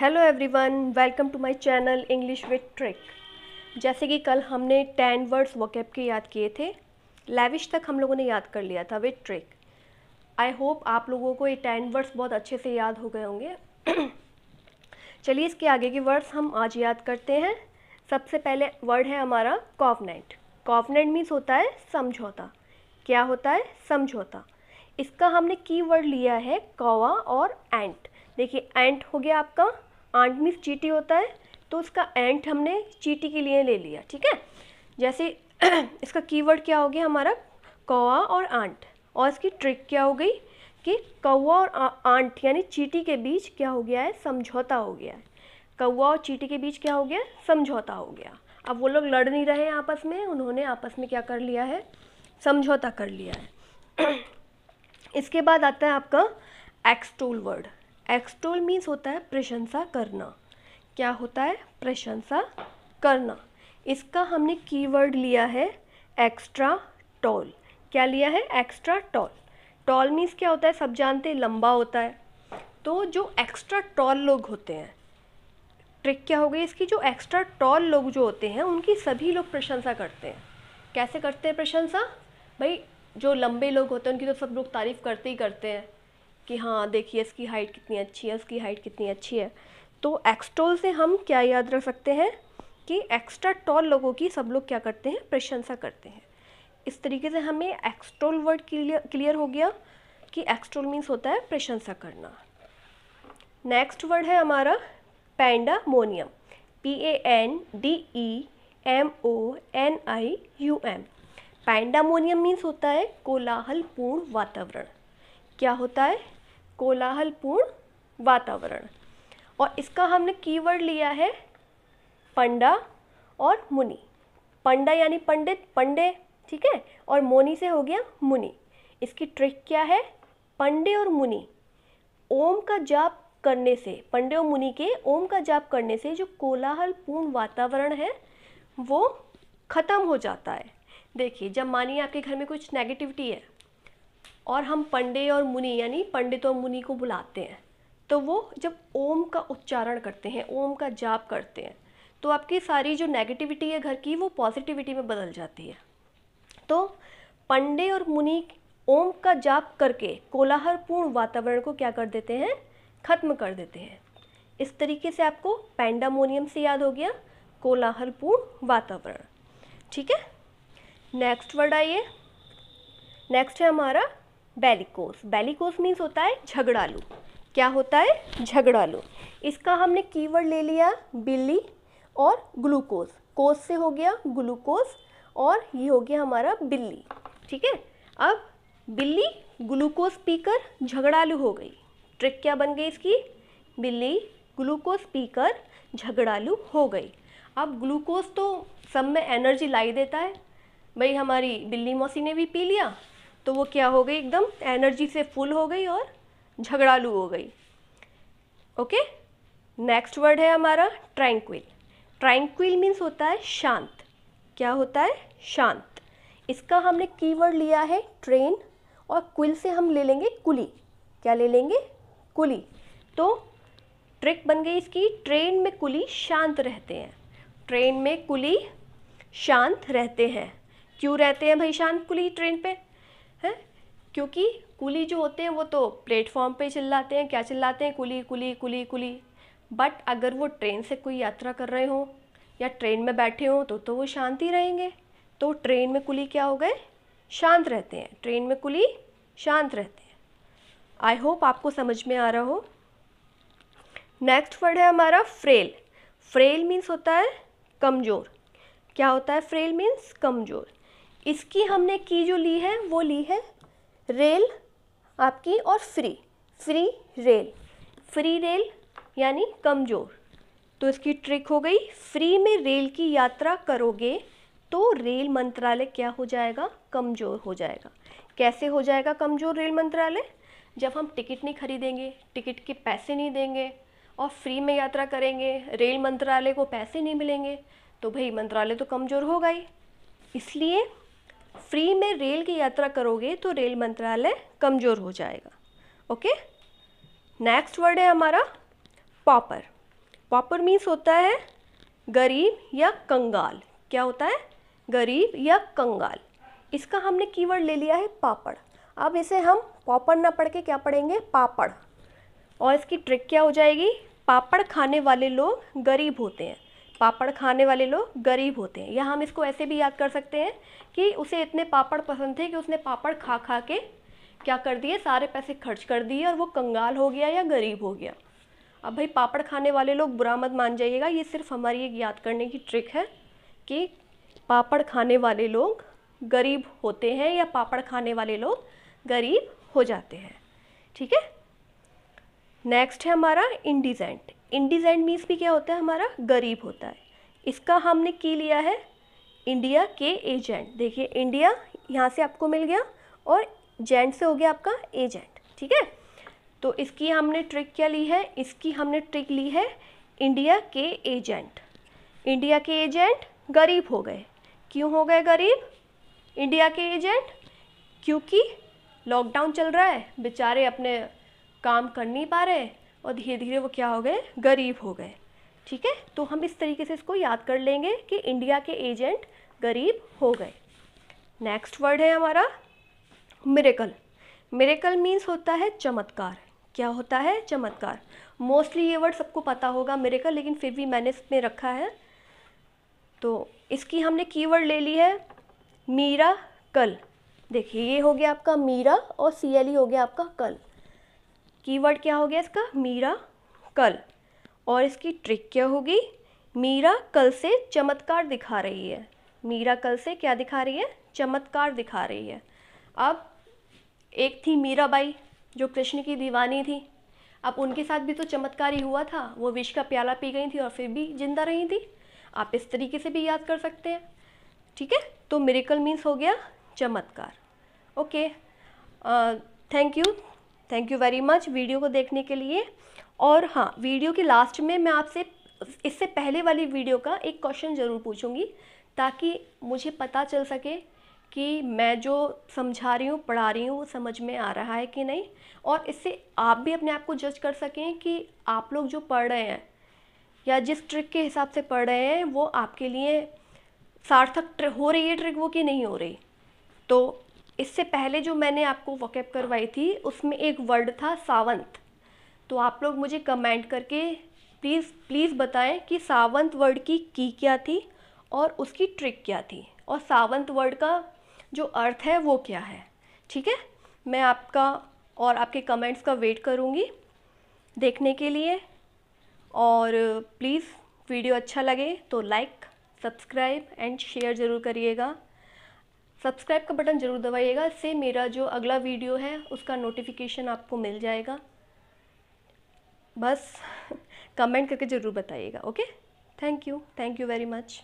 hello everyone welcome to my channel English with trick जैसे कि कल हमने टेन वर्ड्स वोकेब के याद किए थे लेविश तक हम लोगों ने याद कर लिया था विथ ट्रिक आई होप आप लोगों को ये टेन वर्ड्स बहुत अच्छे से याद हो गए होंगे चलिए इसके आगे के वर्ड्स हम आज याद करते हैं सबसे पहले वर्ड है हमारा कॉवनेंट कॉवनेंट मीन्स होता है समझौता क्या होता है समझौता इसका हमने की वर्ड लिया है कौवा और एंट देखिए एंट हो गया आपका आंट मीन्स चीटी होता है तो उसका एंट हमने चीटी के लिए ले लिया ठीक है जैसे इसका कीवर्ड क्या हो गया हमारा कौआ और आंट और इसकी ट्रिक क्या हो गई कि कौआ और आंट यानी चीटी के बीच क्या हो गया है समझौता हो गया है कौआ और चीटी के बीच क्या हो गया समझौता हो गया अब वो लोग लड़ नहीं रहे हैं आपस में उन्होंने आपस में क्या कर लिया है समझौता कर लिया है इसके बाद आता है आपका एक्सटोल वर्ड एक्सटोल मीन्स होता है प्रशंसा करना क्या होता है प्रशंसा करना इसका हमने कीवर्ड लिया है एक्स्ट्रा टॉल क्या लिया है एक्स्ट्रा टॉल टॉल मीन्स क्या होता है सब जानते हैं लंबा होता है तो जो एक्स्ट्रा टॉल लोग होते हैं ट्रिक क्या हो गई इसकी जो एक्स्ट्रा टॉल लोग जो होते हैं उनकी सभी लोग प्रशंसा करते हैं कैसे करते हैं प्रशंसा भाई जो लंबे लोग होते हैं उनकी तो सब लोग तारीफ़ करते ही करते हैं कि हाँ देखिए इसकी हाइट कितनी अच्छी है उसकी हाइट कितनी अच्छी है तो एक्सटोल से हम क्या याद रख सकते हैं कि एक्स्ट्रा टॉल लोगों की सब लोग क्या करते हैं प्रशंसा करते हैं इस तरीके से हमें एक्सट्रोल वर्ड क्लियर क्लियर हो गया कि एक्सट्रोल मीन्स होता है प्रशंसा करना नेक्स्ट वर्ड है हमारा pandemonium P A N D E M O N I U M pandemonium means होता है कोलाहलपूर्ण वातावरण क्या होता है कोलाहलपूर्ण वातावरण और इसका हमने कीवर्ड लिया है पंडा और मुनि पंडा यानी पंडित पंडे ठीक है और मोनी से हो गया मुनि इसकी ट्रिक क्या है पंडे और मुनि ओम का जाप करने से पंडे और मुनि के ओम का जाप करने से जो कोलाहलपूर्ण वातावरण है वो ख़त्म हो जाता है देखिए जब मानिए आपके घर में कुछ नेगेटिविटी है और हम पंडे और मुनि यानी पंडित और मुनि को बुलाते हैं तो वो जब ओम का उच्चारण करते हैं ओम का जाप करते हैं तो आपकी सारी जो नेगेटिविटी है घर की वो पॉजिटिविटी में बदल जाती है तो पंडे और मुनि ओम का जाप करके कोलाहलपूर्ण वातावरण को क्या कर देते हैं ख़त्म कर देते हैं इस तरीके से आपको पैंडामोनियम से याद हो गया कोलाहलपूर्ण वातावरण ठीक है नेक्स्ट वर्ड आइए नेक्स्ट है हमारा बेलिकोस बेलिकोस मीन्स होता है झगड़ालू क्या होता है झगड़ालू इसका हमने कीवर्ड ले लिया बिल्ली और ग्लूकोज कोस से हो गया ग्लूकोज और ये हो गया हमारा बिल्ली ठीक है अब बिल्ली ग्लूकोज पीकर झगड़ालू हो गई ट्रिक क्या बन गई इसकी बिल्ली ग्लूकोज पीकर झगड़ालू हो गई अब ग्लूकोज तो सब में एनर्जी लाई देता है भाई हमारी बिल्ली मौसी ने भी पी लिया तो वो क्या हो गई एकदम एनर्जी से फुल हो गई और झगड़ालू हो गई ओके नेक्स्ट वर्ड है हमारा ट्रैंक्विल ट्रैंक्विल मीन्स होता है शांत क्या होता है शांत इसका हमने कीवर्ड लिया है ट्रेन और क्विल से हम ले लेंगे कुली क्या ले लेंगे कुली तो ट्रिक बन गई इसकी ट्रेन में कुली शांत रहते हैं ट्रेन में कुली शांत रहते हैं क्यों रहते हैं भाई शांत कुली ट्रेन पे क्योंकि कुली जो होते हैं वो तो प्लेटफॉर्म पे चिल्लाते हैं क्या चिल्लाते हैं कुली कुली कुली कुली बट अगर वो ट्रेन से कोई यात्रा कर रहे हों या ट्रेन में बैठे हों तो तो वो शांति रहेंगे तो ट्रेन में कुली क्या हो गए शांत रहते हैं ट्रेन में कुली शांत रहते हैं आई होप आपको समझ में आ रहा हो नेक्स्ट वर्ड है हमारा फ्रेल फ्रेल मीन्स होता है कमज़ोर क्या होता है फ्रेल मीन्स कमज़ोर इसकी हमने की जो ली है वो ली है रेल आपकी और free frail frail यानी कमज़ोर तो इसकी ट्रिक हो गई फ्री में रेल की यात्रा करोगे तो रेल मंत्रालय क्या हो जाएगा कमज़ोर हो जाएगा कैसे हो जाएगा कमज़ोर रेल मंत्रालय जब हम टिकट नहीं खरीदेंगे टिकट के पैसे नहीं देंगे और फ्री में यात्रा करेंगे रेल मंत्रालय को पैसे नहीं मिलेंगे तो भाई मंत्रालय तो कमज़ोर होगा ही इसलिए फ्री में रेल की यात्रा करोगे तो रेल मंत्रालय कमज़ोर हो जाएगा ओके नेक्स्ट वर्ड है हमारा पॉपर पॉपर मीन्स होता है गरीब या कंगाल क्या होता है गरीब या कंगाल इसका हमने कीवर्ड ले लिया है पापड़ अब इसे हम पॉपर ना पढ़ के क्या पढ़ेंगे पापड़ और इसकी ट्रिक क्या हो जाएगी पापड़ खाने वाले लोग गरीब होते हैं पापड़ खाने वाले लोग गरीब होते हैं या हम इसको ऐसे भी याद कर सकते हैं कि उसे इतने पापड़ पसंद थे कि उसने पापड़ खा खा के क्या कर दिए सारे पैसे खर्च कर दिए और वो कंगाल हो गया या गरीब हो गया अब भाई पापड़ खाने वाले लोग बुरा मत मान जाइएगा ये सिर्फ हमारी एक याद करने की ट्रिक है कि पापड़ खाने वाले लोग गरीब होते हैं या पापड़ खाने वाले लोग गरीब हो जाते हैं ठीक है नेक्स्ट है हमारा इंडिजेंट इंडिजेंट मीन्स भी क्या होता है हमारा गरीब होता है इसका हमने की लिया है इंडिया के एजेंट देखिए इंडिया यहाँ से आपको मिल गया और जेंट से हो गया आपका एजेंट ठीक है तो इसकी हमने ट्रिक क्या ली है इसकी हमने ट्रिक ली है इंडिया के एजेंट इंडिया के एजेंट गरीब हो गए क्यों हो गए गरीब इंडिया के एजेंट क्योंकि लॉकडाउन चल रहा है बेचारे अपने काम कर नहीं पा रहे और धीरे धीरे वो क्या हो गए गरीब हो गए ठीक है तो हम इस तरीके से इसको याद कर लेंगे कि इंडिया के एजेंट गरीब हो गए नेक्स्ट वर्ड है हमारा मिरेकल मिरेकल मीन्स होता है चमत्कार क्या होता है चमत्कार मोस्टली ये वर्ड सबको पता होगा मिरेकल लेकिन फिर भी मैंने इसमें रखा है तो इसकी हमने कीवर्ड ले ली है मीरा कल देखिए ये हो गया आपका मीरा और सी एल ई हो गया आपका कल कीवर्ड क्या हो गया इसका मीरा कल और इसकी ट्रिक क्या होगी मीरा कल से चमत्कार दिखा रही है मीरा कल से क्या दिखा रही है चमत्कार दिखा रही है अब एक थी मीराबाई जो कृष्ण की दीवानी थी अब उनके साथ भी तो चमत्कारी हुआ था वो विष का प्याला पी गई थी और फिर भी जिंदा रही थी आप इस तरीके से भी याद कर सकते हैं ठीक है तो मेरिकल मीन्स हो गया चमत्कार okay thank you thank you very much video को देखने के लिए और हाँ वीडियो के लास्ट में मैं आपसे इससे पहले वाली वीडियो का एक क्वेश्चन ज़रूर पूछूंगी ताकि मुझे पता चल सके कि मैं जो समझा रही हूँ पढ़ा रही हूँ वो समझ में आ रहा है कि नहीं और इससे आप भी अपने आप को जज कर सकें कि आप लोग जो पढ़ रहे हैं या जिस ट्रिक के हिसाब से पढ़ रहे हैं वो आपके लिए सार्थक हो रही है ट्रिक वो कि नहीं हो रही तो इससे पहले जो मैंने आपको वॉकअप करवाई थी उसमें एक वर्ड था सावंत तो आप लोग मुझे कमेंट करके प्लीज़ प्लीज़ बताएं कि सावंत वर्ड की की क्या थी और उसकी ट्रिक क्या थी और सावंत वर्ड का जो अर्थ है वो क्या है ठीक है मैं आपका और आपके कमेंट्स का वेट करूँगी देखने के लिए और प्लीज़ वीडियो अच्छा लगे तो लाइक सब्सक्राइब एंड शेयर ज़रूर करिएगा सब्सक्राइब का बटन ज़रूर दबाइएगा इससे मेरा जो अगला वीडियो है उसका नोटिफिकेशन आपको मिल जाएगा बस कमेंट करके ज़रूर बताइएगा okay thank you thank you very much